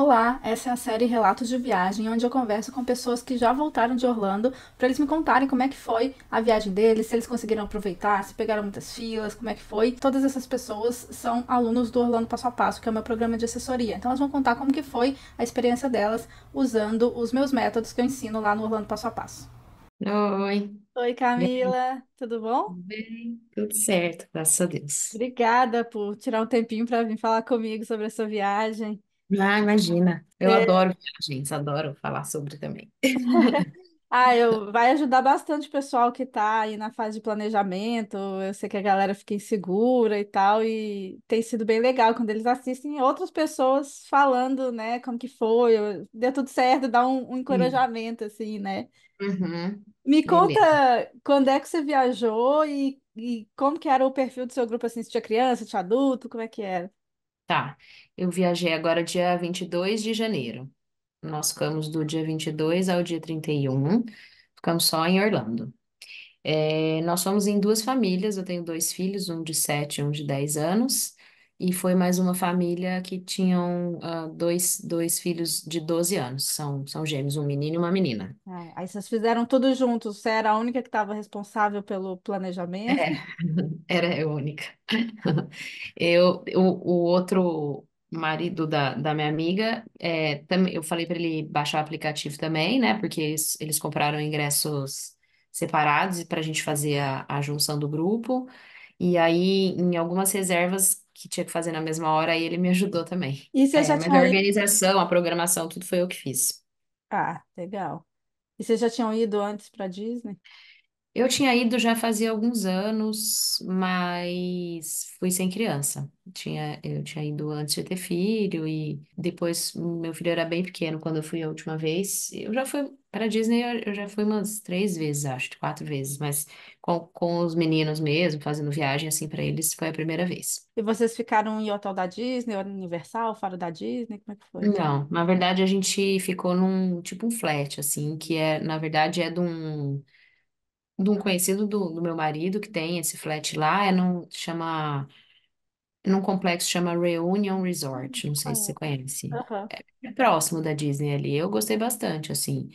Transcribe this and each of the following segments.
Olá, essa é a série Relatos de Viagem, onde eu converso com pessoas que já voltaram de Orlando para eles me contarem como é que foi a viagem deles, se eles conseguiram aproveitar, se pegaram muitas filas, como é que foi. Todas essas pessoas são alunos do Orlando Passo a Passo, que é o meu programa de assessoria. Então elas vão contar como que foi a experiência delas usando os meus métodos que eu ensino lá no Orlando Passo a Passo. Oi. Oi, Camila, tudo bom? Tudo bem, tudo certo, graças a Deus. Obrigada por tirar um tempinho para vir falar comigo sobre essa sua viagem. Ah, imagina. Eu é. adoro viagens, adoro falar sobre também. Ah, eu, vai ajudar bastante o pessoal que está aí na fase de planejamento. Eu sei que a galera fica insegura e tal, e tem sido bem legal quando eles assistem outras pessoas falando, né, como que foi, deu tudo certo, dá um, um Sim. encorajamento, assim, né? Uhum. Me Beleza. conta quando é que você viajou e, e como que era o perfil do seu grupo, assim, se tinha criança, se tinha adulto, como é que era? Tá. Eu viajei agora dia 22 de janeiro. Nós ficamos do dia 22 ao dia 31. Ficamos só em Orlando. É, nós somos em duas famílias. Eu tenho dois filhos, um de 7 e um de 10 anos e foi mais uma família que tinham uh, dois, dois filhos de 12 anos, são, são gêmeos, um menino e uma menina. É, aí vocês fizeram tudo juntos, você era a única que estava responsável pelo é, planejamento? era eu única. Eu, o, o outro marido da, da minha amiga, é, também eu falei para ele baixar o aplicativo também, né, porque eles, eles compraram ingressos separados para a gente fazer a, a junção do grupo. E aí, em algumas reservas, que tinha que fazer na mesma hora e ele me ajudou também. E você é, já tinha a organização, a programação, tudo foi eu que fiz. Ah, legal. E vocês já tinham ido antes para Disney? Eu tinha ido já fazia alguns anos, mas fui sem criança. Tinha, eu tinha ido antes de ter filho e depois meu filho era bem pequeno quando eu fui a última vez. Eu já fui para Disney, eu, já fui umas três vezes, acho, quatro vezes, mas com, com os meninos mesmo, fazendo viagem assim para eles, foi a primeira vez. E vocês ficaram em hotel da Disney, Universal, fora da Disney? Como é que foi? Não, na verdade a gente ficou num tipo um flat, assim, que é, na verdade é de um de um conhecido do, do meu marido que tem esse flat lá, é num, chama, num complexo chama Reunion Resort, não sei se você uhum. conhece. É próximo da Disney ali. Eu gostei bastante, assim.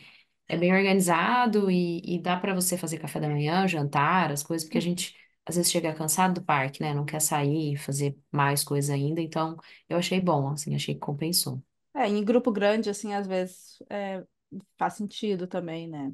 É bem organizado e, e dá para você fazer café da manhã, jantar, as coisas, porque a gente às vezes chega cansado do parque, né? Não quer sair, e fazer mais coisa ainda. Então, eu achei bom, assim, achei que compensou. É, em grupo grande, assim, às vezes é, faz sentido também, né?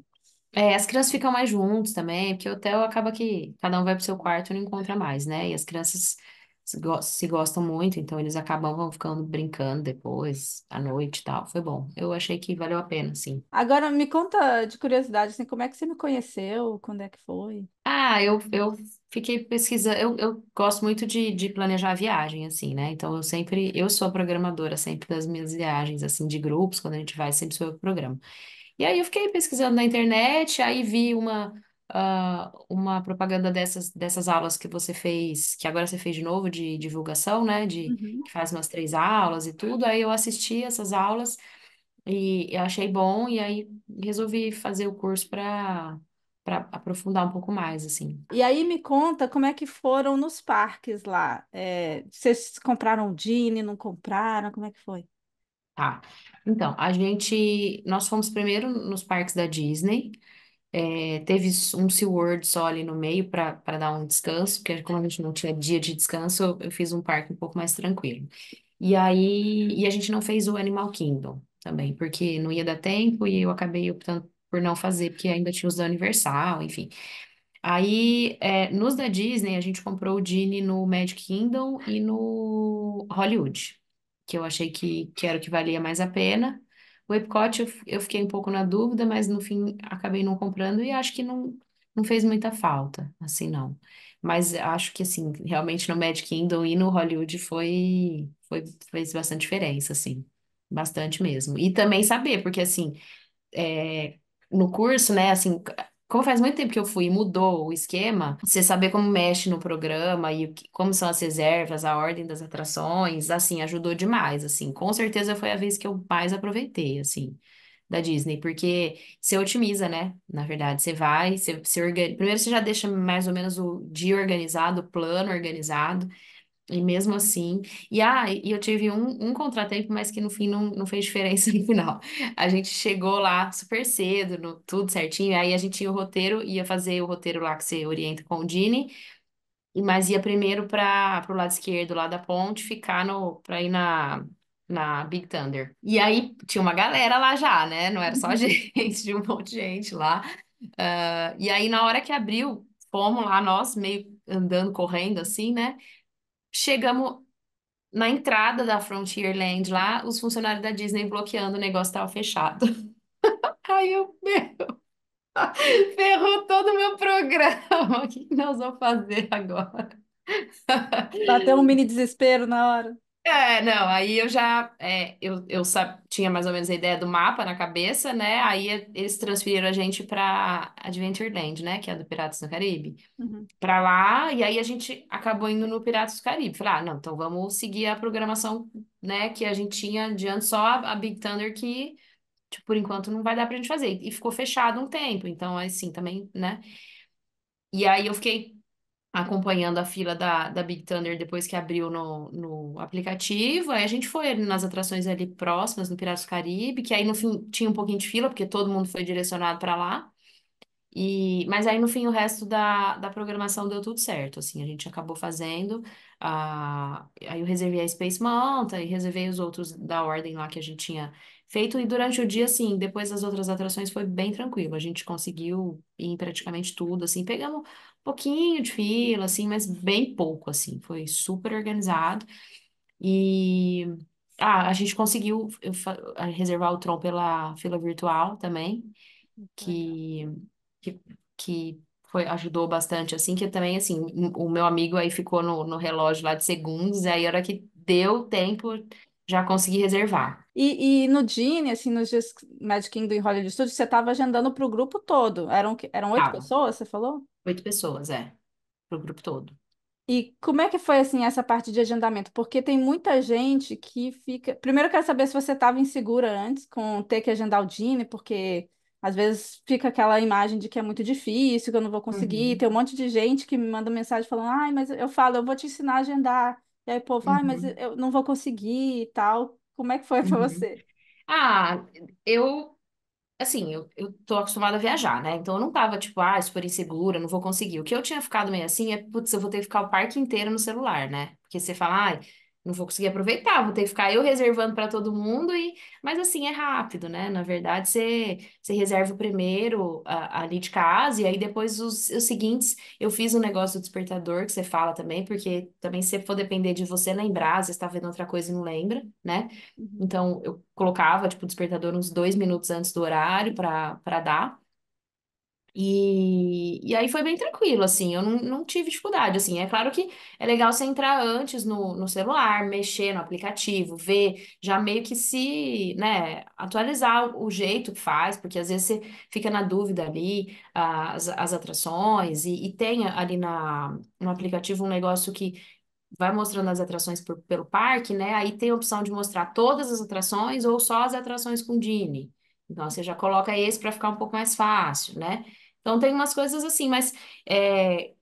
É, as crianças ficam mais juntos também, porque o hotel acaba que cada um vai pro seu quarto e não encontra mais, né? E as crianças se, gostam muito, então eles acabam vão ficando brincando depois, à noite e tal. Foi bom. Eu achei que valeu a pena, sim. Agora me conta de curiosidade, assim, como é que você me conheceu? Quando é que foi? Ah, eu, eu fiquei pesquisando. Eu, eu gosto muito de, de planejar a viagem, assim, né? Então eu sempre, eu sou a programadora sempre das minhas viagens, assim, de grupos, quando a gente vai, sempre sou eu que programo. E aí eu fiquei pesquisando na internet, aí vi uma, uh, uma propaganda dessas, dessas aulas que você fez, que agora você fez de novo, de divulgação, né? De, uhum. Que faz umas três aulas e tudo. Aí eu assisti essas aulas e eu achei bom, e aí resolvi fazer o curso para para aprofundar um pouco mais, assim. E aí me conta como é que foram nos parques lá. É, vocês compraram Dini, não compraram? Como é que foi? Tá. Então, a gente, nós fomos primeiro nos parques da Disney, é, teve um SeaWorld só ali no meio para para dar um descanso, porque como a gente não tinha dia de descanso, eu, eu fiz um parque um pouco mais tranquilo. E aí, e a gente não fez o Animal Kingdom também, porque não ia dar tempo e eu acabei optando por não fazer, porque ainda tinha os da Universal, enfim. Aí, é, nos da Disney, a gente comprou o Genie no Magic Kingdom e no Hollywood que eu achei que, que era o que valia mais a pena. O Epcot eu, eu fiquei um pouco na dúvida, mas no fim acabei não comprando e acho que não, não fez muita falta, assim não. Mas acho que assim, realmente no Magic Kingdom e no Hollywood foi, foi fez bastante diferença, assim, bastante mesmo. E também saber, porque assim, é, no curso, né, assim, como faz muito tempo que eu fui e mudou o esquema, você saber como mexe no programa e o que- como são as reservas, a ordem das atrações, assim, ajudou demais, assim. Com certeza foi a vez que eu mais aproveitei, assim, da Disney, porque você otimiza, né? Na verdade, você vai, você, você organiza. Primeiro você já deixa mais ou menos o dia organizado, o plano organizado. E mesmo assim. E, ah, e eu tive um, um contratempo, mas que no fim não, não fez diferença no final. A gente chegou lá super cedo, no, tudo certinho. Aí a gente tinha o roteiro, ia fazer o roteiro lá que você orienta com o Dini. Mas ia primeiro para o lado esquerdo, lá da ponte, ficar no, para ir na, na Big Thunder. E aí tinha uma galera lá já, né? Não era só a gente, tinha um monte de gente lá. Uh, e aí, na hora que abriu, fomos lá, nós meio andando, correndo assim, né? Chegamos na entrada da Frontierland lá, os funcionários da Disney bloqueando, o negócio tava fechado. Aí eu, meu, ferrou todo o meu programa. O que nós vamos fazer agora? Bateu um mini desespero na hora. É, não, aí eu já, é, eu, eu tinha mais ou menos a ideia do mapa na cabeça, né? Aí eles transferiram a gente para Adventureland, né? Que é do Piratas do Caribe. Uhum. lá, e aí a gente acabou indo no Piratas do Caribe. Falei, ah, não, então vamos seguir a programação, né, que a gente tinha de só a a Big Thunder que, tipo, por enquanto não vai dar pra gente fazer. E ficou fechado um tempo, então, assim, também, né? E aí eu fiquei acompanhando a fila da, da Big Thunder depois que abriu no, no aplicativo. Aí a gente foi nas atrações ali próximas, no Piratas do Caribe, que aí no fim tinha um pouquinho de fila, porque todo mundo foi direcionado para lá. E, mas aí no fim o resto da, da programação deu tudo certo, assim, a gente acabou fazendo, ah, aí eu reservei a Space Mountain, reservei os outros da ordem lá que a gente tinha feito, e durante o dia, assim, depois das outras atrações foi bem tranquilo, a gente conseguiu ir em praticamente tudo, assim, pegamos pouquinho de fila, assim, mas bem pouco, assim. Foi super organizado. E ah, a gente conseguiu reservar o Tron pela fila virtual também, que, que, que foi, ajudou bastante, assim, que também, assim, o meu amigo aí ficou no, no relógio lá de segundos, e aí a hora que deu tempo, já consegui reservar. E, e no Dini, assim, nos dias Magic Kingdom e Hollywood Studios, você estava agendando para o grupo todo? Eram, eram oito Tava. pessoas, você falou? Oito pessoas, é, pro grupo todo. E como é que foi assim essa parte de agendamento? Porque tem muita gente que fica. Primeiro eu quero saber se você estava insegura antes com ter que agendar o Dini, porque às vezes fica aquela imagem de que é muito difícil, que eu não vou conseguir. Uhum. Tem um monte de gente que me manda mensagem falando, ai, mas eu falo, eu vou te ensinar a agendar. E aí, o povo, ai, mas uhum. eu não vou conseguir e tal. Como é que foi para uhum. você? Ah, eu assim, eu, eu tô acostumada a viajar, né? Então eu não tava tipo, ah, super insegura, não vou conseguir. O que eu tinha ficado meio assim é, putz, eu vou ter que ficar o parque inteiro no celular, né? Porque você fala, ai, não vou conseguir aproveitar, vou ter que ficar eu reservando para todo mundo e mas assim é rápido, né? Na verdade, você, você reserva o primeiro a, ali de casa e aí depois os, os seguintes, eu fiz um negócio do despertador que você fala também, porque também se for depender de você lembrar, você está vendo outra coisa e não lembra, né? Uhum. Então eu colocava tipo o despertador uns dois minutos antes do horário para para dar e, e aí foi bem tranquilo, assim, eu não, não tive dificuldade, assim, é claro que é legal você entrar antes no, no celular, mexer no aplicativo, ver, já meio que se, né, atualizar o, jeito que faz, porque às vezes você fica na dúvida ali, ah, as, as atrações, e, e tem ali na, no aplicativo um negócio que vai mostrando as atrações por, pelo parque, né, aí tem a opção de mostrar todas as atrações ou só as atrações com Dini. Então, você já coloca esse para ficar um pouco mais fácil, né? Então tem umas coisas assim, mas é,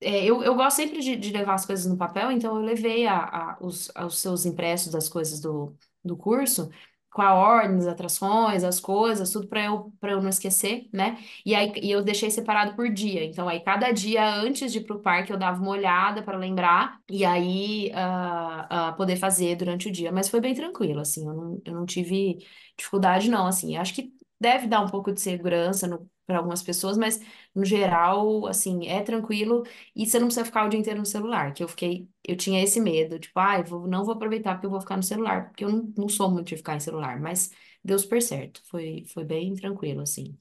é, eu, eu gosto sempre de, de, levar as coisas no papel, então eu levei a, a, os, os seus impressos das coisas do, do curso com a ordem, as atrações, as coisas, tudo para eu para eu não esquecer, né? E aí e eu deixei separado por dia. Então aí cada dia antes de ir pro parque eu dava uma olhada para lembrar e aí uh, uh, poder fazer durante o dia. Mas foi bem tranquilo, assim. Eu não, eu não tive dificuldade não, assim. Acho que deve dar um pouco de segurança no para algumas pessoas, mas no geral, assim, é tranquilo e você não precisa ficar o dia inteiro no celular, que eu fiquei, eu tinha esse medo, tipo, ai, ah, não vou aproveitar porque eu vou ficar no celular, porque eu não, não sou muito de ficar em celular, mas deu super certo, foi, foi bem tranquilo, assim.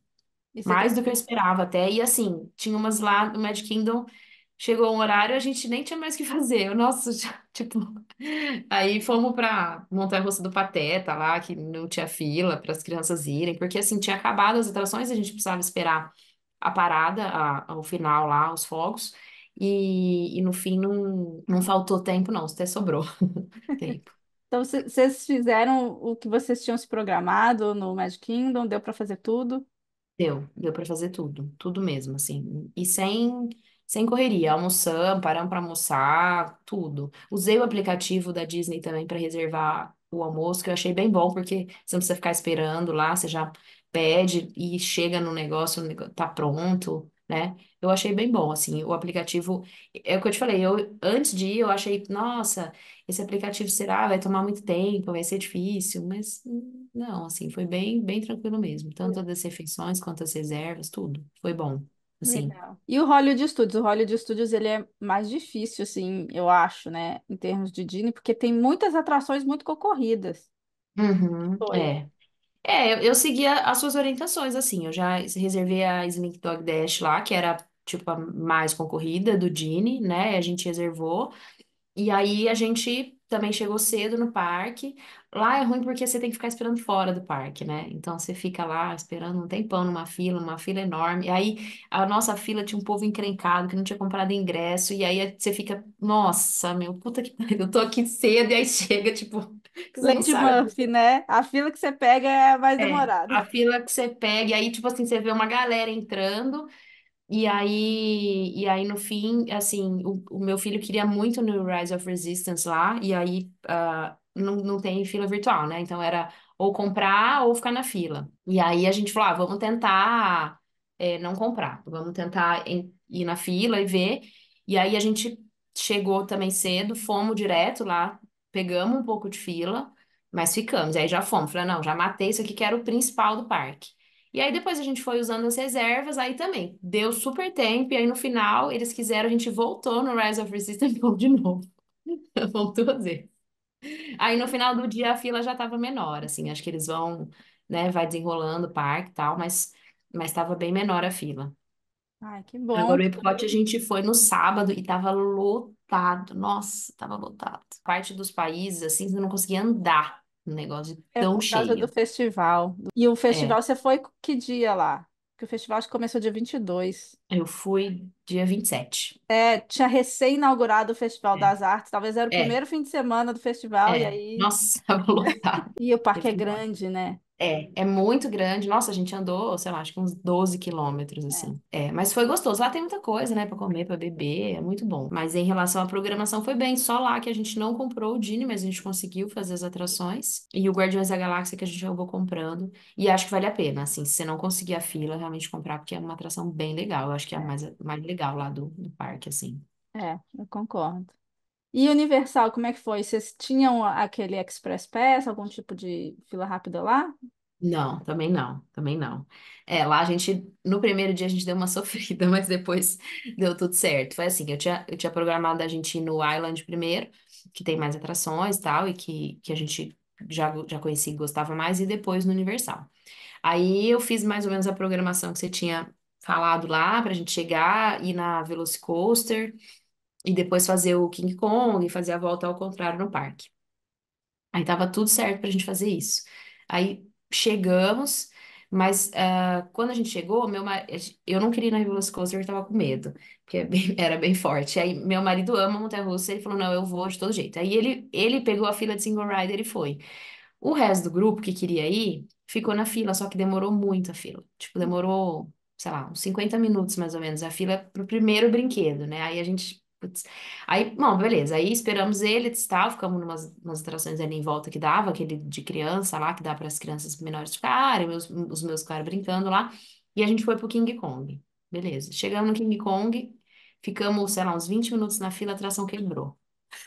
Mais do que eu esperava até, e assim, tinha umas lá no Magic Kingdom Chegou um horário, a gente nem tinha mais o que fazer. o nossa, já, tipo. Aí fomos pra montanha-russa do Pateta lá, que não tinha fila para as crianças irem, porque assim, tinha acabado as atrações, a gente precisava esperar a parada, a, o final lá, os fogos. E, e no fim não, não faltou tempo, não, até sobrou tempo. Então, vocês fizeram o que vocês tinham se programado no Magic Kingdom? Deu para fazer tudo? Deu, deu para fazer tudo, tudo mesmo, assim. E sem sem correria, almoçando, parando para almoçar, tudo. Usei o aplicativo da Disney também para reservar o almoço, que eu achei bem bom, porque você não precisa ficar esperando lá, você já pede e chega no negócio, tá pronto, né? Eu achei bem bom, assim, o aplicativo, é o que eu te falei, eu antes de ir, eu achei, nossa, esse aplicativo será, vai tomar muito tempo, vai ser difícil, mas não, assim, foi bem, bem tranquilo mesmo, tanto das é. refeições quanto as reservas, tudo, foi bom sim Legal. E o Hollywood Studios, o Hollywood Studios ele é mais difícil, assim, eu acho, né, em termos de Disney, porque tem muitas atrações muito concorridas. Uhum, é. É, eu, eu seguia as suas orientações, assim. Eu já reservei a Slink Dog Dash lá, que era, tipo, a mais concorrida do Genie, né? A gente reservou. E aí a gente também chegou cedo no parque. Lá é ruim porque você tem que ficar esperando fora do parque, né? Então você fica lá esperando um tempão numa fila, uma fila enorme. E aí a nossa fila tinha um povo encrencado que não tinha comprado ingresso. E aí você fica, nossa, meu, puta que pariu, eu tô aqui cedo. E aí chega, tipo, que você não sabe. Murphy, né? A fila que você pega é mais É, demorada. a fila que você pega. E aí, tipo assim, você vê uma galera entrando. E aí, e aí no fim, assim, o, o meu filho queria muito no Rise of Resistance lá, e aí ah, não, não tem fila virtual, né? Então era ou comprar ou ficar na fila. E aí a gente falou, ah, vamos tentar é, não comprar, vamos tentar em- ir na fila e ver. E aí a gente chegou também cedo, fomos direto lá, pegamos um pouco de fila, mas ficamos. E aí já fomos, falei, não, já matei isso aqui que era o principal do parque. E aí depois a gente foi usando as reservas, aí também deu super tempo, e aí no final eles quiseram, a gente voltou no Rise of Resistance de novo. Voltou a fazer. Aí no final do dia a fila já estava menor, assim, acho que eles vão, né, vai desenrolando o parque e tal, mas mas estava bem menor a fila. Ai, que bom. Agora o Epcot a gente foi no sábado e tava lotado. Nossa, tava lotado. Parte dos países assim, você não conseguia andar. Um negócio É tão por causa do cheio. festival. E o É, festival, você foi que dia lá? Porque o festival acho que começou dia 22. eu fui dia 27. É, tinha recém-inaugurado o Festival é. das Artes, talvez era o É, primeiro fim de semana do festival, é. e é, é. aí. Nossa, tava lotado. E o parque é Teve grande, né? É, é muito grande. Nossa, a gente andou, sei lá, acho que uns 12 quilômetros, é. assim. É. mas foi gostoso. Lá tem muita coisa, né, pra comer, pra beber, é muito bom. Mas em relação à programação, foi bem. Só lá que a gente não comprou o Dini, mas a gente conseguiu fazer as atrações. E o Guardiões da Galáxia que a gente acabou comprando. E acho que vale a pena, assim, se você não conseguir a fila, realmente comprar, porque é uma atração bem legal. Eu acho que é a é. mais, mais legal lá do, do parque, assim. É, eu concordo. E Universal, como é que foi? Vocês tinham aquele Express Pass, algum tipo de fila rápida lá? Não, também não, também não. É, lá a gente, no primeiro dia a gente deu uma sofrida, mas depois deu tudo certo. Foi assim, eu tinha, eu tinha programado a gente ir no Island primeiro, que tem mais atrações e tal, e que, que a gente já, já conhecia e gostava mais, e depois no Universal. Aí eu fiz mais ou menos a programação que você tinha falado lá, pra gente chegar, ir na Velocicoaster, e depois fazer o King Kong e fazer a volta ao contrário no parque. Aí tava tudo certo pra gente fazer isso. Aí chegamos, mas uh, quando a gente chegou, meu mar... eu não queria ir na Roller Coaster, eu tava com medo, porque é bem... era bem forte. Aí meu marido ama montanha-russa, ele falou: "Não, eu vou de todo jeito". Aí ele ele pegou a fila de single rider e foi. O resto do grupo que queria ir ficou na fila, só que demorou muito a fila. Tipo, demorou, sei lá, uns 50 minutos mais ou menos a fila pro primeiro brinquedo, né? Aí a gente Putz. Aí, bom, beleza. Aí esperamos ele, tal, ficamos em umas atrações ali em volta que dava, aquele de criança lá, que dá para as crianças menores ficarem, meus, os meus caras brincando lá. E a gente foi pro King Kong. Beleza. Chegamos no King Kong, ficamos, sei lá, uns 20 minutos na fila, a atração quebrou.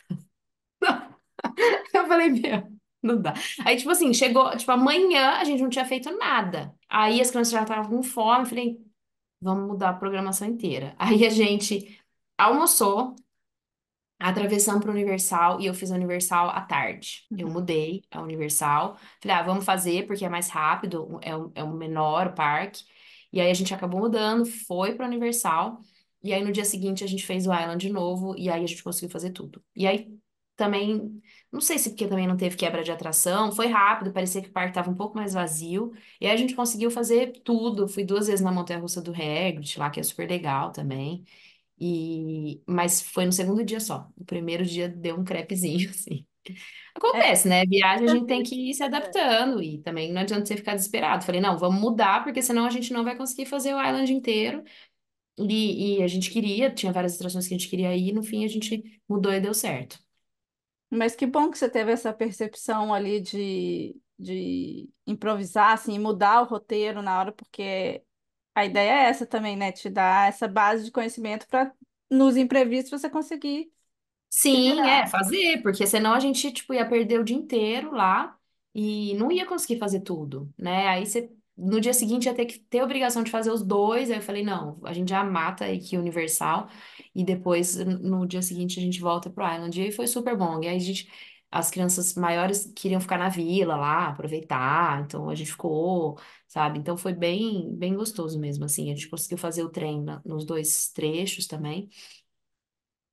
Eu falei, meu, não dá. Aí, tipo assim, chegou, tipo, amanhã a gente não tinha feito nada. Aí as crianças já estavam com fome, falei, vamos mudar a programação inteira. Aí a gente almoçou, atravessamos para Universal e eu fiz a Universal à tarde. Uhum. Eu mudei a Universal. Falei, ah, vamos fazer porque é mais rápido, é o, é o menor o parque. E aí a gente acabou mudando, foi para Universal. E aí no dia seguinte a gente fez o Island de novo e aí a gente conseguiu fazer tudo. E aí também, não sei se porque também não teve quebra de atração, foi rápido, parecia que o parque estava um pouco mais vazio. E aí a gente conseguiu fazer tudo. Fui duas vezes na montanha-russa do Hagrid, lá que é super legal também. E, mas foi no segundo dia só. O primeiro dia deu um crepezinho, assim. É. Acontece, né? Viagem a gente tem que ir se é. adaptando e também não adianta você ficar desesperado. Falei, não, vamos mudar, porque senão a gente não vai conseguir fazer o island inteiro. E, e a gente queria, tinha várias atrações que a gente queria ir, no fim a gente mudou e deu certo. Mas que bom que você teve essa percepção ali de, de improvisar, assim, mudar o roteiro na hora, porque a ideia é essa também, né? Te dar essa base de conhecimento para nos imprevistos você conseguir Sim, é, fazer, porque senão a gente, tipo, ia perder o dia inteiro lá e não ia conseguir fazer tudo, né? Aí você, no dia seguinte ia ter que ter a obrigação de fazer os dois, aí eu falei, não, a gente já mata aqui o Universal e depois no dia seguinte a gente volta pro Island e aí foi super bom. E aí a gente as crianças maiores queriam ficar na vila lá, aproveitar, então a gente ficou, sabe? Então foi bem, bem gostoso mesmo, assim. A gente conseguiu fazer o trem na- nos dois trechos também.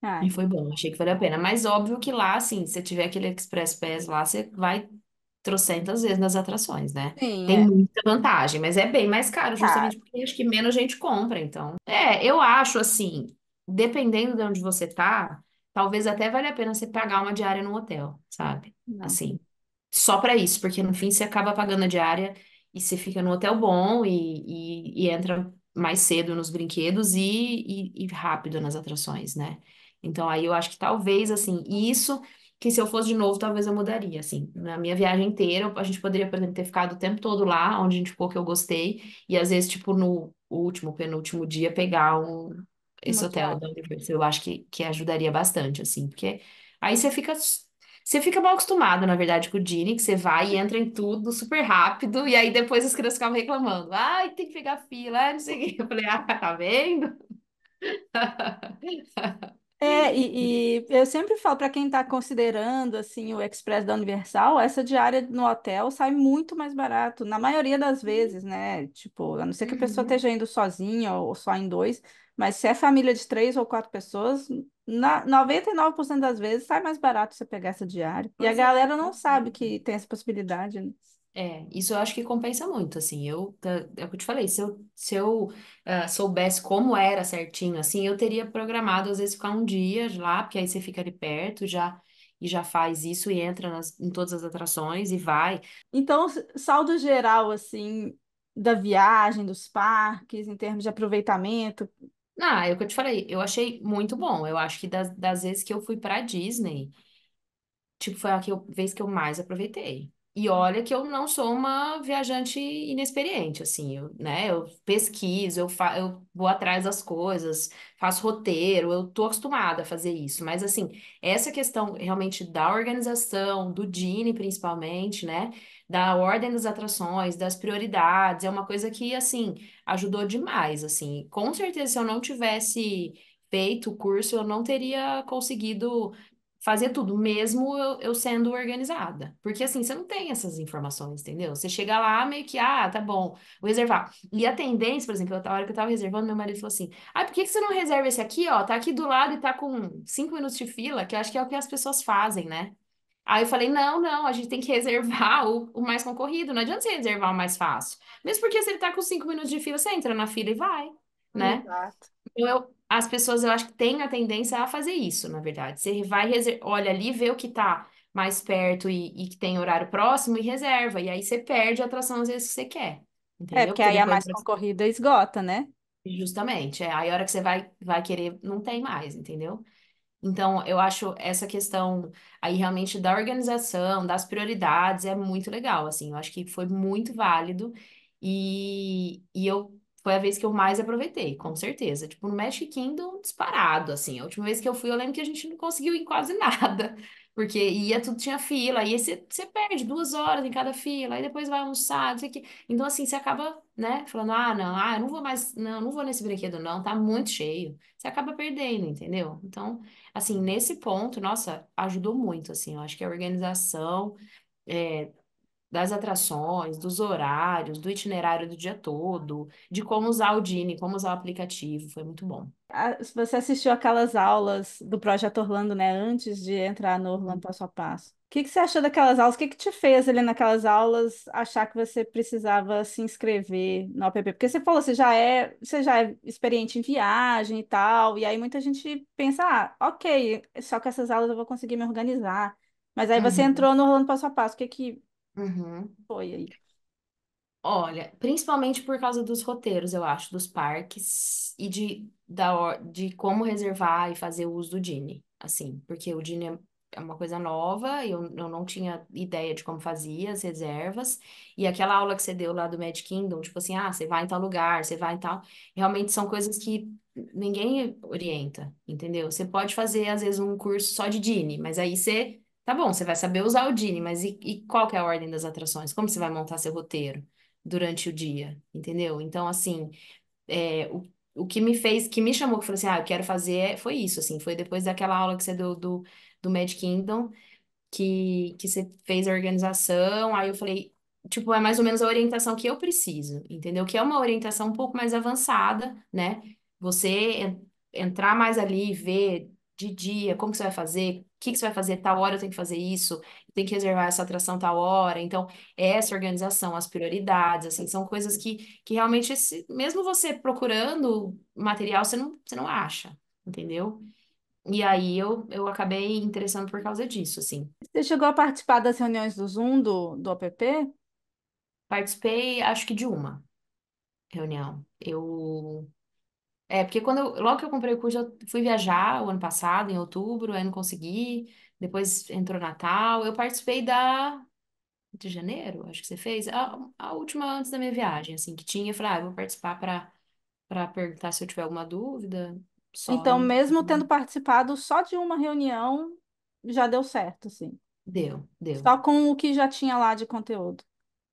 Ah, e foi bom, achei que valeu a pena. Mas óbvio que lá, assim, se você tiver aquele Express Pass lá, você vai trocentas vezes nas atrações, né? sim, Tem é muita vantagem, mas é bem mais caro, caro. Tá. justamente porque acho que menos gente compra, então. É, eu acho assim, dependendo de onde você tá talvez até valha a pena você pagar uma diária no hotel, sabe? Assim, só para isso, porque no fim você acaba pagando a diária e você fica no hotel bom e, e, e entra mais cedo nos brinquedos e, e, rápido nas atrações, né? Então aí eu acho que talvez, assim, isso que se eu fosse de novo, talvez eu mudaria, assim. Na minha viagem inteira, a gente poderia, por exemplo, ter ficado o tempo todo lá, onde a gente ficou que eu gostei, e às vezes, tipo, no último, penúltimo dia, pegar um, esse hotel Eu acho que, que ajudaria bastante, assim, porque aí você fica. Você fica mal acostumado, na verdade, com o Dini, que você vai e entra em tudo super rápido, e aí depois as crianças ficavam reclamando. Ai, tem que pegar fila, não sei o quê. Eu falei, ah, tá vendo? É, uhum. e, e eu sempre falo para quem está considerando assim o Express da Universal, essa diária no hotel sai muito mais barato, na maioria das vezes, né? Tipo, a não ser que a pessoa Uhum. esteja indo sozinha ou só em dois, mas se é família de três ou quatro pessoas, na 99% das vezes sai mais barato você pegar essa diária. E a é, galera não sabe que tem essa possibilidade, né? É, isso eu acho que compensa muito, assim, eu, é o que eu te falei, se eu, se eu ah, soubesse como era certinho, assim, eu teria programado, às vezes, ficar um dia lá, porque aí você fica ali perto já, e já faz isso, e entra nas, em todas as atrações, e vai. Então, saldo geral, assim, da viagem, dos parques, em termos de aproveitamento. Ah, é o que eu te falei, eu achei muito bom, eu acho que das, das vezes que eu fui pra Disney, tipo, foi a que eu- vez que eu mais aproveitei. E olha que eu não sou uma viajante inexperiente, assim, eu, né? Eu pesquiso, eu, fa eu vou atrás das coisas, faço roteiro, eu tô acostumada a fazer isso. Mas, assim, essa questão realmente da organização, do Dini principalmente, né? Da ordem das atrações, das prioridades, é uma coisa que, assim, ajudou demais, assim. Com certeza, se eu não tivesse feito o curso, eu não teria conseguido fazer tudo, mesmo eu, eu, sendo organizada. Porque assim, você não tem essas informações, entendeu? Você chega lá meio que, ah, tá bom, vou reservar. E a tendência, por exemplo, a hora que eu tava reservando, meu marido falou assim: ah, por que, que você não reserva esse aqui, ó? Tá aqui do lado e tá com cinco minutos de fila, que eu acho que é o que as pessoas fazem, né? Aí eu falei, não, não, a gente tem que reservar o, o mais concorrido, não adianta você reservar o mais fácil. Mesmo porque se ele tá com cinco minutos de fila, você entra na fila e vai, né? Exato. Então, eu, as pessoas, eu acho que têm a tendência a fazer isso, na verdade. Você vai, olha ali, vê o que está mais perto e, e, que tem horário próximo e reserva. E aí você perde a atração às vezes que você quer. É, entendeu? É, porque, porque aí a mais concorrida esgota, né? Justamente. É, aí a hora que você vai, vai querer, não tem mais, entendeu? Então, eu acho essa questão aí realmente da organização, das prioridades, é muito legal, assim. Eu acho que foi muito válido. E, e eu foi a vez que eu mais aproveitei, com certeza. Tipo, no Magic Kingdom, disparado, assim. A última vez que eu fui, eu lembro que a gente não conseguiu ir quase nada, porque ia tudo, tinha fila, e você, você perde duas horas em cada fila, aí depois vai almoçar, não sei o quê. Então, assim, você acaba, né, falando, ah, não, ah, eu não vou mais, não, não vou nesse brinquedo, não, tá muito cheio. Você acaba perdendo, entendeu? Então, assim, nesse ponto, nossa, ajudou muito, assim, eu acho que a organização. É, das atrações, dos horários, do itinerário do dia todo, de como usar o Dini, como usar o aplicativo, foi muito bom. Você assistiu aquelas aulas do Projeto Orlando, né, antes de entrar no Orlando Passo a Passo. O que, que você achou daquelas aulas? O que, que te fez ali naquelas aulas achar que você precisava se inscrever no app? Porque você falou, você já é, você já é experiente em viagem e tal, e aí muita gente pensa, ah, ok, só com essas aulas eu vou conseguir me organizar. Mas aí você uhum. entrou no Orlando Passo a Passo, o que que Uhum. Foi aí. Olha, principalmente por causa dos roteiros, eu acho, dos parques e de, da, de como reservar e fazer o uso do Dini, assim, porque o Dini é uma coisa nova, eu, eu não tinha ideia de como fazia as reservas, e aquela aula que você deu lá do Magic Kingdom, tipo assim, ah, você vai em tal lugar, você vai em tal, realmente são coisas que ninguém orienta, entendeu? Você pode fazer, às vezes, um curso só de Dini, mas aí você Tá bom, você vai saber usar o Dini, mas e, e qual que é a ordem das atrações? Como você vai montar seu roteiro durante o dia? Entendeu? Então, assim, é, o, o que me fez, que me chamou, que falou assim, ah, eu quero fazer, foi isso, assim, foi depois daquela aula que você deu do, do Mad Kingdom, que, que você fez a organização, aí eu falei, tipo, é mais ou menos a orientação que eu preciso, entendeu? Que é uma orientação um pouco mais avançada, né? Você entrar mais ali e ver de dia como que você vai fazer, que, que você vai fazer? Tal hora eu tenho que fazer isso, tem que reservar essa atração tal hora. Então, é essa organização, as prioridades, assim, são coisas que, que realmente, se mesmo você procurando material, você não, você não acha, entendeu? E aí eu, eu acabei interessando por causa disso, assim. Você chegou a participar das reuniões do Zoom, do, do OPP? Participei, acho que de uma reunião. Eu é, porque quando eu- logo que eu comprei o curso, eu fui viajar o ano passado, em outubro, aí não consegui. Depois entrou Natal. Eu participei da de janeiro, acho que você fez, a, a última antes da minha viagem, assim, que tinha. Eu falei, ah, eu vou participar para para perguntar se eu tiver alguma dúvida. Só Então, mesmo né? tendo participado só de uma reunião, já deu certo, assim. deu, deu. Só com o que já tinha lá de conteúdo.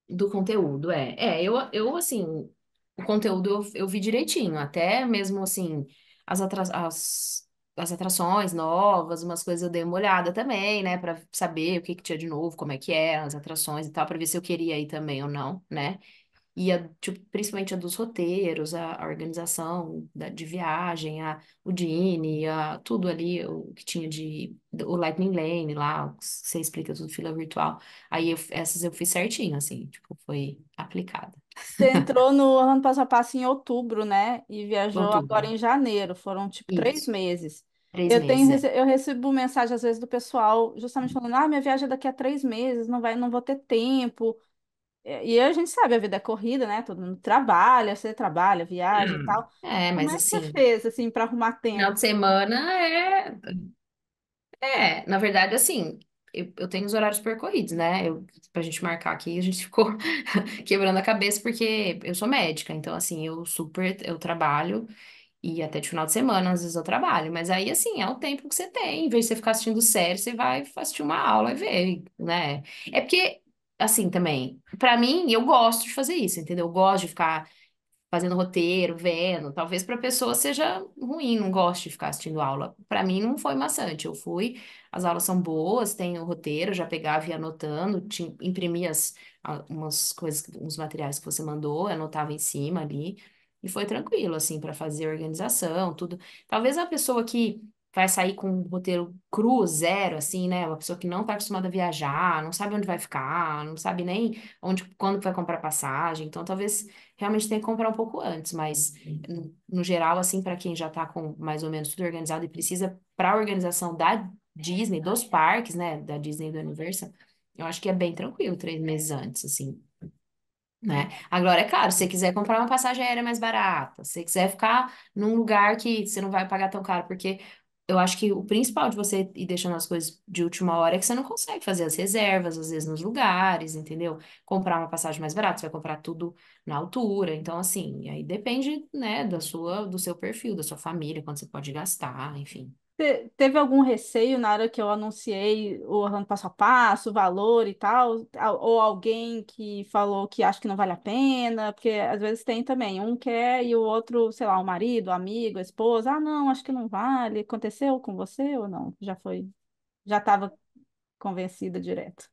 Do conteúdo, é. É, eu, eu assim, o conteúdo eu, eu vi direitinho, até mesmo assim, as, atra as, as atrações novas, umas coisas eu dei uma olhada também, né, para saber o que que tinha de novo, como é que eram as atrações e tal, para ver se eu queria ir também ou não, né? E a, tipo, principalmente a dos roteiros, a, a organização da, de viagem, a, o Dini, a, tudo ali, o que tinha de. O Lightning Lane lá, você explica tudo, fila virtual. Aí eu, essas eu fiz certinho, assim, tipo, foi aplicada. Você entrou no ano passo a passo em outubro, né? E viajou Outubro. agora em janeiro. Foram tipo três Isso, meses. três Eu tenho, meses. É. eu recebo mensagem às vezes do pessoal justamente falando, ah, minha viagem é daqui a três meses, não vai, não vou ter tempo. É, e a gente sabe, a vida é corrida, né? Todo mundo trabalha, você trabalha, viaja e hum. tal. É, Como mas é que você assim, fez assim para arrumar final tempo? de semana é. É, na verdade, assim eu, eu tenho os horários percorridos, né? Eu, pra gente marcar aqui, a gente ficou quebrando a cabeça, porque eu sou médica, então, assim, eu super, eu trabalho, e até de final de semana, às vezes eu trabalho, mas aí, assim, é o tempo que você tem, em vez de você ficar assistindo série, você vai assistir uma aula e ver, né? É porque, assim, também, para mim, eu gosto de fazer isso, entendeu? Eu gosto de ficar fazendo roteiro, vendo. Talvez para a pessoa seja ruim, não goste de ficar assistindo aula. Para mim não foi maçante. Eu fui, as aulas são boas, tem o roteiro, já pegava e anotando, imprimia as, umas coisas, uns materiais que você mandou, anotava em cima ali. E foi tranquilo, assim, para fazer organização, tudo. Talvez a pessoa que vai sair com um roteiro cru, zero, assim, né? Uma pessoa que não está acostumada a viajar, não sabe onde vai ficar, não sabe nem onde, quando vai comprar passagem. Então, talvez realmente tenha que comprar um pouco antes, mas uhum. no geral, assim, para quem já está com mais ou menos tudo organizado e precisa para a organização da Disney, dos parques, né? Da Disney e do Universal, eu acho que é bem tranquilo, três meses antes, assim. Né? Agora, é claro, se você quiser comprar uma passagem aérea mais barata, se você quiser ficar num lugar que você não vai pagar tão caro, porque eu acho que o principal de você ir deixando as coisas de última hora é que você não consegue fazer as reservas, às vezes nos lugares, entendeu? Comprar uma passagem mais barata, você vai comprar tudo na altura. Então, assim, aí depende, né, da sua, do seu perfil, da sua família, quanto você pode gastar, enfim teve algum receio na hora que eu anunciei o Orlando passo a passo, o valor e tal? Ou alguém que falou que acha que não vale a pena? Porque às vezes tem também, um quer e o outro, sei lá, o marido, o amigo, a esposa, ah, não, acho que não vale. Aconteceu com você ou não? Já foi, já estava convencida direto.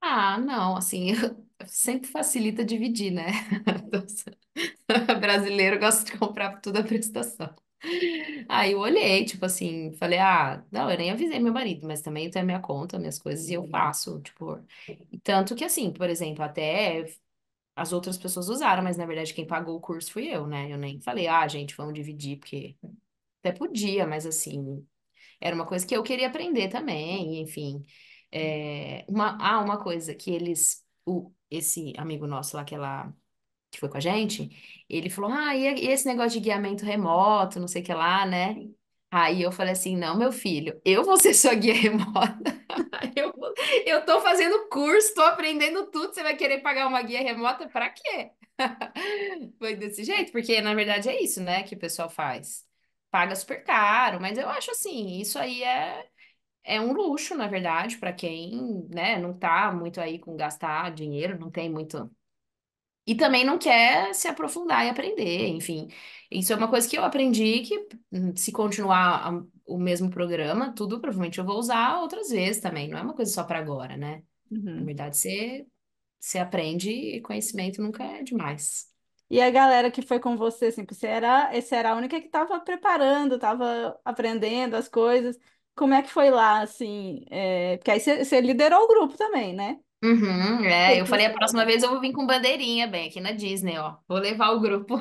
Ah, não, assim, sempre facilita dividir, né? Brasileiro gosta de comprar tudo à prestação. Aí eu olhei, tipo assim, falei, ah, não, eu nem avisei meu marido, mas também tem a minha conta, minhas coisas, e eu uhum. faço, tipo. Tanto que assim, por exemplo, até as outras pessoas usaram, mas na verdade quem pagou o curso fui eu, né? Eu nem falei, ah, gente, vamos dividir, porque até podia, mas assim, era uma coisa que eu queria aprender também, enfim. Uhum. É, uma, ah, uma coisa que eles, o, esse amigo nosso lá, que é lá que foi com a gente, ele falou: Ah, e esse negócio de guiamento remoto, não sei o que lá, né? Aí eu falei assim: Não, meu filho, eu vou ser sua guia remota. eu, eu tô fazendo curso, tô aprendendo tudo. Você vai querer pagar uma guia remota para quê? foi desse jeito, porque na verdade é isso, né, que o pessoal faz. Paga super caro, mas eu acho assim: isso aí é é um luxo, na verdade, para quem, né, não tá muito aí com gastar dinheiro, não tem muito e também não quer se aprofundar e aprender, enfim. Isso é uma coisa que eu aprendi que hum, se continuar o mesmo programa, tudo provavelmente eu vou usar outras vezes também. Não é uma coisa só para agora, né? Uhum. Na verdade, você, você aprende e conhecimento nunca é demais. E a galera que foi com você, assim, você era, você era a única que estava preparando, estava aprendendo as coisas. Como é que foi lá, assim? É... Porque aí você liderou o grupo também, né? Uhum, é, eu falei, a próxima vez eu vou vir com bandeirinha, bem, aqui na Disney, ó. Vou levar o grupo.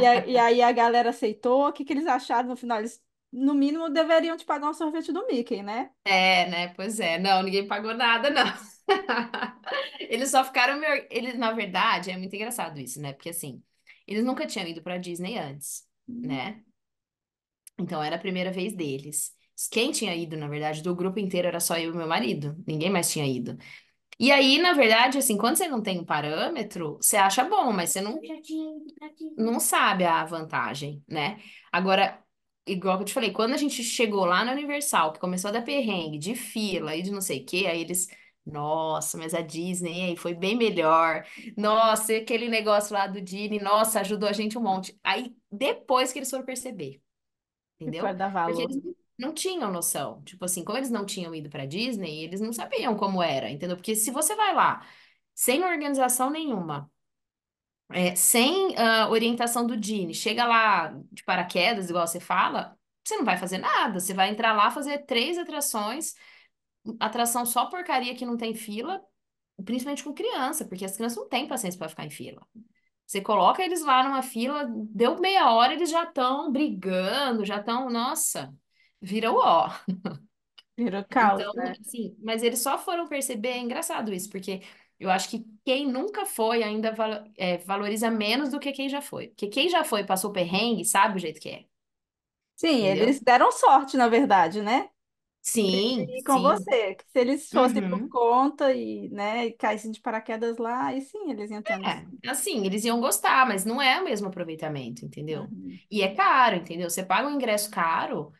E, a- e aí a galera aceitou. O que que eles acharam no final? Eles, no mínimo, deveriam te pagar um sorvete do Mickey, né? É, né? Pois é. Não, ninguém pagou nada, não. Eles só ficaram me... Eles, na verdade, é muito engraçado isso, né? Porque assim, eles nunca tinham ido pra Disney antes, né? Uhum. Então era a primeira vez deles. Quem tinha ido, na verdade, do grupo inteiro era só eu e meu marido. Ninguém mais tinha ido. E aí, na verdade, assim, quando você não tem um parâmetro, você acha bom, mas você não, não sabe a vantagem, né? Agora, igual que eu te falei, quando a gente chegou lá na Universal, que começou a dar perrengue de fila e de não sei o quê, aí eles. Nossa, mas a Disney aí foi bem melhor. Nossa, aquele negócio lá do Disney, nossa, ajudou a gente um monte. Aí depois que eles foram perceber, entendeu? Porque eles não tinham noção. Tipo assim, como eles não tinham ido para Disney, eles não sabiam como era, entendeu? Porque se você vai lá sem organização nenhuma, é, sem ah, orientação do Dini, chega lá de paraquedas, igual você fala, você não vai fazer nada. Você vai entrar lá fazer três atrações, atração só porcaria que não tem fila, principalmente com criança, porque as crianças não têm paciência para ficar em fila. Você coloca eles lá numa fila, deu meia hora, eles já estão brigando, já estão, nossa, virou ó. Virou caos, Então, né? assim, mas eles só foram perceber, é engraçado isso, porque eu acho que quem nunca foi ainda valo- é, valoriza menos do que quem já foi. Porque quem já foi, passou perrengue, sabe o jeito que é, Sim, entendeu? eles deram sorte, na verdade, né? Sim, E com sim. você, que se eles fossem por uhum. conta e, né, e caíssem de paraquedas lá, aí sim eles iam ter a noção. É, assim, eles iam gostar, mas não é o mesmo aproveitamento, entendeu? Uhum. E é caro, entendeu? Você paga um ingresso caro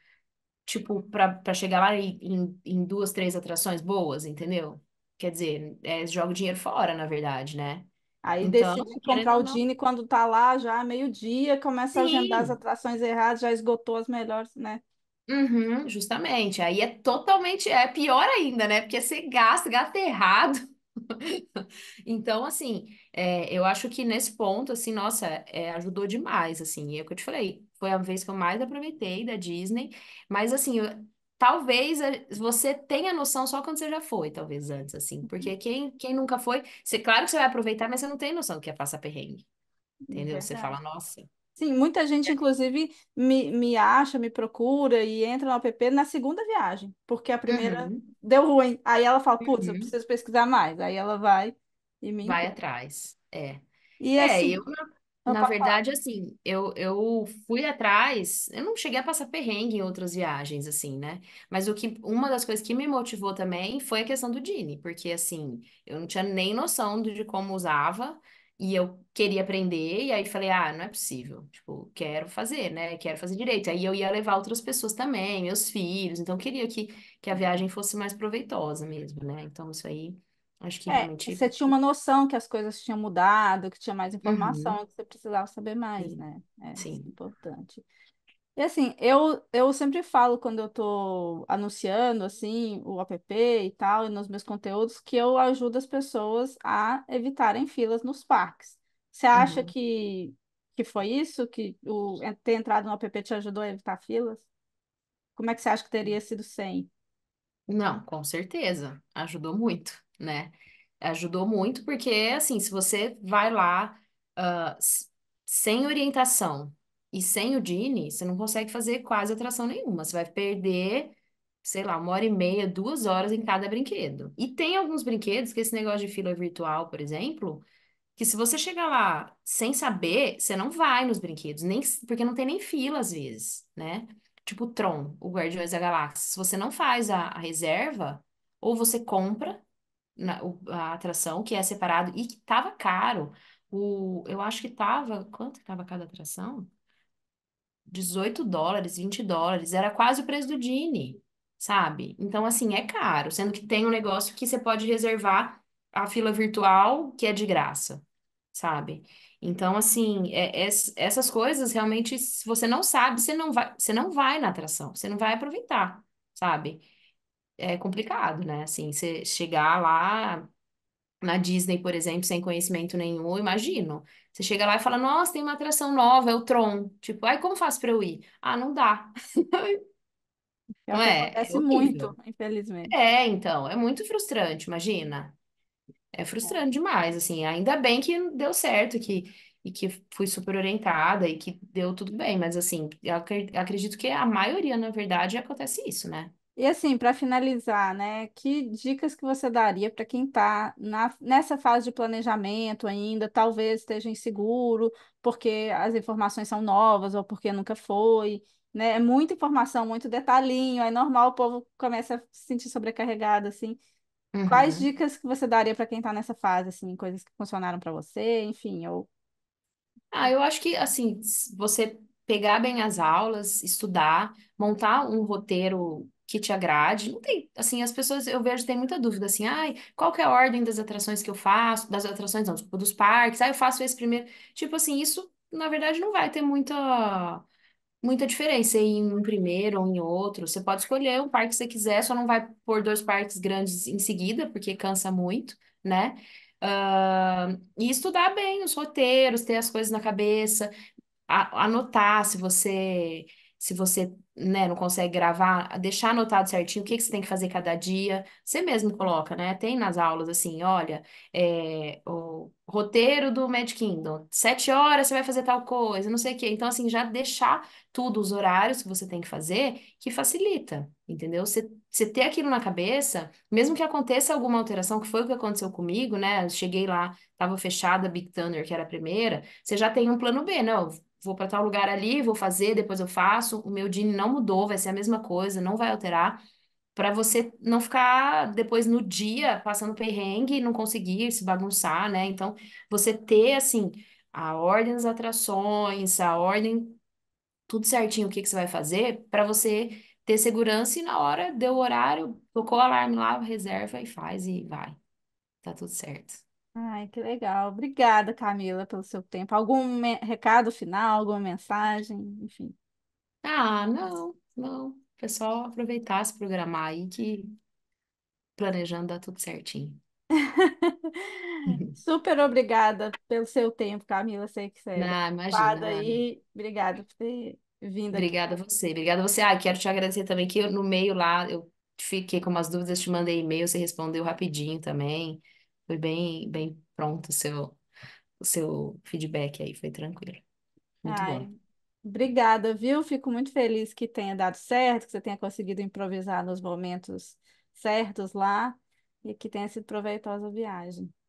tipo, para chegar lá em, em, duas, três atrações boas, entendeu? Quer dizer, é, joga o dinheiro fora, na verdade, né? Aí Então, decide é, comprar o querendo Dini quando tá lá já meio-dia, começa a agendar as atrações erradas, já esgotou as melhores, né? Uhum, justamente. Aí é totalmente, é pior ainda, né? Porque você gasta, gasta errado. Então, assim, é, eu acho que nesse ponto, assim, nossa, é, ajudou demais, assim. E é o que eu te falei, foi a vez que eu mais aproveitei da Disney. Mas assim, eu, talvez eh, você tenha noção só quando você já foi, talvez antes, assim. Uhum. Porque quem, quem nunca foi, você, claro que você vai aproveitar, mas você não tem noção do que é passar perrengue. É Entendeu? você fala, nossa. Sim, muita gente, é. inclusive, me, me acha, me procura e entra no app na segunda viagem, porque a primeira uhum. deu ruim. Aí ela fala, putz, eu uhum. preciso pesquisar mais. Aí ela vai e me. Vai atrás, é. E é, assim, eu na verdade, assim, eu, eu fui atrás, eu não cheguei a passar perrengue em outras viagens, assim, né? Mas o que, uma das coisas que me motivou também foi a questão do Dini, porque, assim, eu não tinha nem noção de como usava e eu queria aprender, e aí falei, ah, não é possível, tipo, quero fazer, né? Quero fazer direito. Aí eu ia levar outras pessoas também, meus filhos, então eu queria que, que a viagem fosse mais proveitosa mesmo, né? Então, isso aí. Acho que É, realmente. você tinha uma noção que as coisas tinham mudado, que tinha mais uhum. informação, que você precisava saber mais, né? É, isso é sim. importante. E assim, eu, eu sempre falo quando eu tô anunciando, assim, o app e tal, e nos meus conteúdos, que eu ajudo as pessoas a evitarem filas nos parques. Você acha Uhum. que, que foi isso? Que o, é, ter entrado no app te ajudou a evitar filas? Como é que você acha que teria sido sem? Não, com certeza. Ajudou muito né? Ajudou muito, porque, assim, se você vai lá uh, sem orientação e sem o Dini, você não consegue fazer quase atração nenhuma. Você vai perder, sei lá, uma hora e meia, duas horas em cada brinquedo. E tem alguns brinquedos, que esse negócio de fila virtual, por exemplo, que se você chegar lá sem saber, você não vai nos brinquedos, nem porque não tem nem fila às vezes, né? Tipo o Tron, o Guardiões da Galáxia. Se você não faz a, a reserva, ou você compra na, o, a atração, que é separado e que tava caro. O, eu acho que tava. Quanto que tava cada atração? 18 dólares, 20 dólares. Era quase o preço do Dini, sabe? Então, assim, é caro. Sendo que tem um negócio que você pode reservar a fila virtual, que é de graça, sabe? Então, assim, é, é, essas coisas realmente, se você não sabe, você não vai, você não vai na atração, você não vai aproveitar, sabe? é complicado, né? Assim, você chegar lá na Disney, por exemplo, sem conhecimento nenhum, imagino. Você chega lá e fala, nossa, tem uma atração nova, é o Tron. Tipo, ai, como faço pra eu ir? Ah, não dá. É não é? Acontece muito, infelizmente. É, então, é muito frustrante, imagina. É, é frustrante demais, assim. Ainda bem que deu certo, que e que fui super orientada e que deu tudo bem, mas assim, eu acredito que a maioria, na verdade, acontece isso, né? E assim, para finalizar, né, que dicas que você daria para quem está nessa fase de planejamento ainda, talvez esteja inseguro, porque as informações são novas ou porque nunca foi, né? É muita informação, muito detalhinho, é normal o povo começa a se sentir sobrecarregado assim. Uhum. Quais dicas que você daria para quem está nessa fase assim, coisas que funcionaram para você, enfim, ou Ah, eu acho que assim, você pegar bem as aulas, estudar, montar um roteiro que te agrade. Não tem, assim, as pessoas eu vejo tem muita dúvida assim, ai, qual que é a ordem das atrações que eu faço? Das atrações não, tipo, dos parques. Ah, eu faço esse primeiro. Tipo assim, isso na verdade não vai ter muita muita diferença em um primeiro ou em outro. Você pode escolher um parque que você quiser, só não vai pôr dois parques grandes em seguida, porque cansa muito, né? Uh, e estudar bem os roteiros, ter as coisas na cabeça, a, anotar se você se você, né, não consegue gravar, deixar anotado certinho o que, que você tem que fazer cada dia. Você mesmo coloca, né? Tem nas aulas assim, olha, é, o roteiro do Mad Kingdom, sete horas você vai fazer tal coisa, não sei o quê. Então, assim, já deixar tudo, os horários que você tem que fazer, que facilita, entendeu? Você, você ter aquilo na cabeça, mesmo que aconteça alguma alteração, que foi o que aconteceu comigo, né? Eu cheguei lá, estava fechada a Big Thunder, que era a primeira, você já tem um plano B, não? Né? vou para tal lugar ali, vou fazer, depois eu faço. O meu DIN não mudou, vai ser a mesma coisa, não vai alterar. Para você não ficar depois no dia passando perrengue, e não conseguir se bagunçar, né? Então, você ter, assim, a ordem das atrações, a ordem, tudo certinho, o que, que você vai fazer, para você ter segurança e na hora deu o horário, tocou o alarme lá, reserva e faz e vai. Tá tudo certo. Ai, que legal. Obrigada, Camila, pelo seu tempo. Algum recado final, alguma mensagem? Enfim. Ah, não, não. É só aproveitar, se programar aí que planejando dá tudo certinho. Super obrigada pelo seu tempo, Camila. Sei que você é Não, imagina, ocupada aí. Obrigada por ter vindo aqui. Obrigada a você. Obrigada a você. Ah, quero te agradecer também que eu, no meio lá eu fiquei com umas dúvidas, te mandei e-mail, você respondeu rapidinho também. Foi bem, bem pronto o seu, o seu feedback aí, foi tranquilo. Muito Ai, bom. obrigada, viu? Fico muito feliz que tenha dado certo, que você tenha conseguido improvisar nos momentos certos lá e que tenha sido proveitosa a viagem.